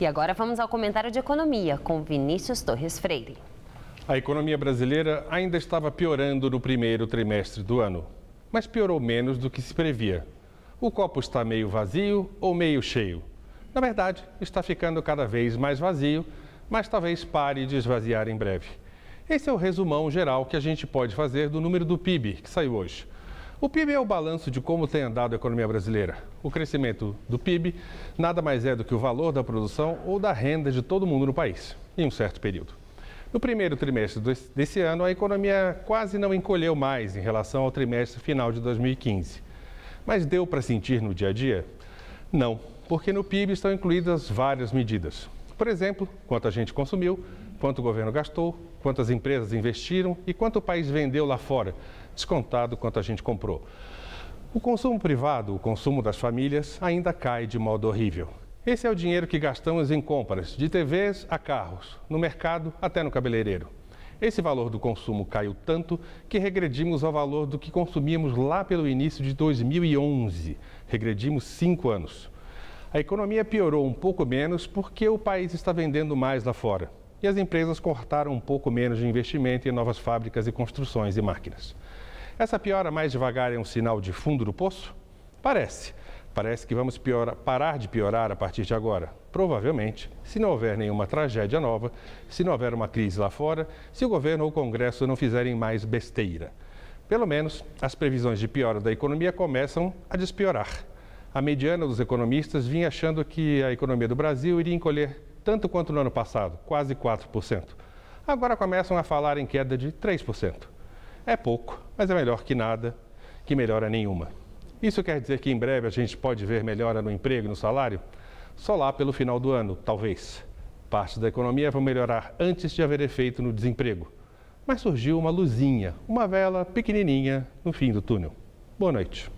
E agora vamos ao comentário de economia com Vinícius Torres Freire. A economia brasileira ainda estava piorando no primeiro trimestre do ano, mas piorou menos do que se previa. O copo está meio vazio ou meio cheio? Na verdade, está ficando cada vez mais vazio, mas talvez pare de esvaziar em breve. Esse é o resumão geral que a gente pode fazer do número do PIB que saiu hoje. O PIB é o balanço de como tem andado a economia brasileira. O crescimento do PIB nada mais é do que o valor da produção ou da renda de todo mundo no país, em um certo período. No primeiro trimestre desse ano, a economia quase não encolheu mais em relação ao trimestre final de 2015. Mas deu para sentir no dia a dia? Não, porque no PIB estão incluídas várias medidas. Por exemplo, quanto a gente consumiu, quanto o governo gastou, quantas empresas investiram e quanto o país vendeu lá fora, descontado quanto a gente comprou. O consumo privado, o consumo das famílias, ainda cai de modo horrível. Esse é o dinheiro que gastamos em compras, de TVs a carros, no mercado até no cabeleireiro. Esse valor do consumo caiu tanto que regredimos ao valor do que consumíamos lá pelo início de 2011. Regredimos cinco anos. A economia piorou um pouco menos porque o país está vendendo mais lá fora e as empresas cortaram um pouco menos de investimento em novas fábricas e construções e máquinas. Essa piora mais devagar é um sinal de fundo do poço? Parece. Parece que vamos piorar, parar de piorar a partir de agora. Provavelmente, se não houver nenhuma tragédia nova, se não houver uma crise lá fora, se o governo ou o Congresso não fizerem mais besteira. Pelo menos, as previsões de piora da economia começam a despiorar. A mediana dos economistas vinha achando que a economia do Brasil iria encolher tanto quanto no ano passado, quase 4%. Agora começam a falar em queda de 3%. É pouco, mas é melhor que nada, que melhora nenhuma. Isso quer dizer que em breve a gente pode ver melhora no emprego e no salário? Só lá pelo final do ano, talvez. Partes da economia vão melhorar antes de haver efeito no desemprego. Mas surgiu uma luzinha, uma vela pequenininha no fim do túnel. Boa noite.